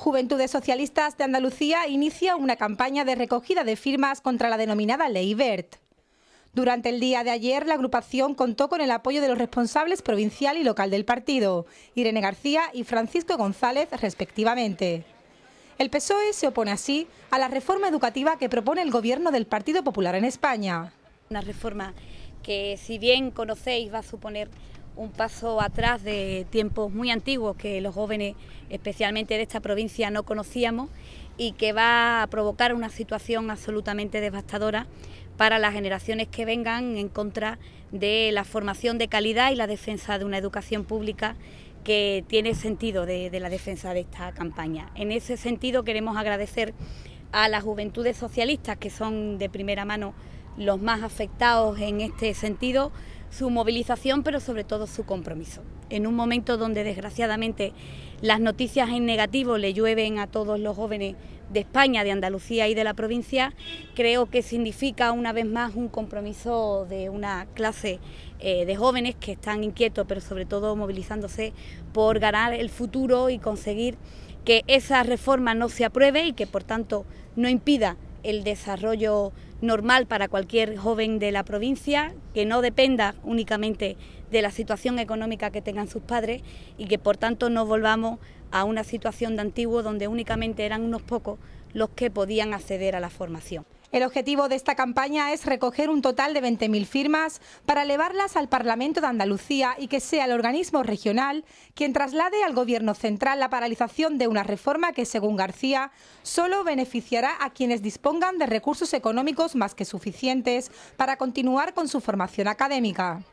Juventudes Socialistas de Andalucía inicia una campaña de recogida de firmas contra la denominada Ley BERT. Durante el día de ayer, la agrupación contó con el apoyo de los responsables provincial y local del partido, Irene García y Francisco González, respectivamente. El PSOE se opone así a la reforma educativa que propone el Gobierno del Partido Popular en España. Una reforma que, si bien conocéis, va a suponer un paso atrás de tiempos muy antiguos que los jóvenes, especialmente de esta provincia, no conocíamos y que va a provocar una situación absolutamente devastadora para las generaciones que vengan en contra de la formación de calidad y la defensa de una educación pública que tiene sentido de, de la defensa de esta campaña. En ese sentido queremos agradecer a las juventudes socialistas que son de primera mano los más afectados en este sentido, su movilización, pero sobre todo su compromiso. En un momento donde desgraciadamente las noticias en negativo le llueven a todos los jóvenes de España, de Andalucía y de la provincia, creo que significa una vez más un compromiso de una clase eh, de jóvenes que están inquietos, pero sobre todo movilizándose por ganar el futuro y conseguir que esa reforma no se apruebe y que por tanto no impida el desarrollo normal para cualquier joven de la provincia, que no dependa únicamente de la situación económica que tengan sus padres y que por tanto no volvamos a una situación de antiguo donde únicamente eran unos pocos los que podían acceder a la formación. El objetivo de esta campaña es recoger un total de 20.000 firmas para elevarlas al Parlamento de Andalucía y que sea el organismo regional quien traslade al Gobierno central la paralización de una reforma que, según García, solo beneficiará a quienes dispongan de recursos económicos más que suficientes para continuar con su formación académica.